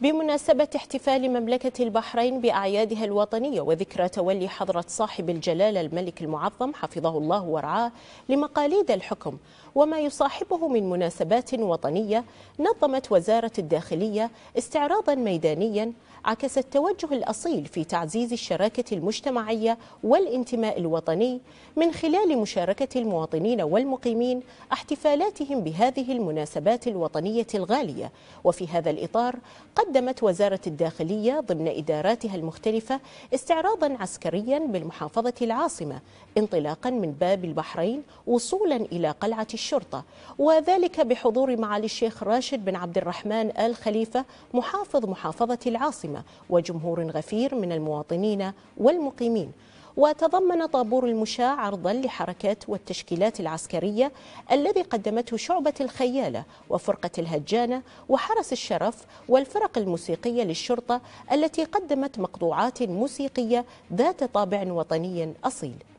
بمناسبة احتفال مملكة البحرين بأعيادها الوطنية وذكرى تولي حضرة صاحب الجلالة الملك المعظم حفظه الله ورعاه لمقاليد الحكم وما يصاحبه من مناسبات وطنية نظمت وزارة الداخلية استعراضا ميدانيا عكس التوجه الأصيل في تعزيز الشراكة المجتمعية والانتماء الوطني من خلال مشاركة المواطنين والمقيمين احتفالاتهم بهذه المناسبات الوطنية الغالية وفي هذا الإطار قد قدمت وزارة الداخلية ضمن إداراتها المختلفة استعراضا عسكريا بالمحافظة العاصمة انطلاقا من باب البحرين وصولا إلى قلعة الشرطة وذلك بحضور معالي الشيخ راشد بن عبد الرحمن آل خليفة محافظ محافظة العاصمة وجمهور غفير من المواطنين والمقيمين وتضمن طابور المشاة عرضا لحركات والتشكيلات العسكرية الذي قدمته شعبة الخيالة وفرقة الهجانة وحرس الشرف والفرق الموسيقية للشرطة التي قدمت مقطوعات موسيقية ذات طابع وطني أصيل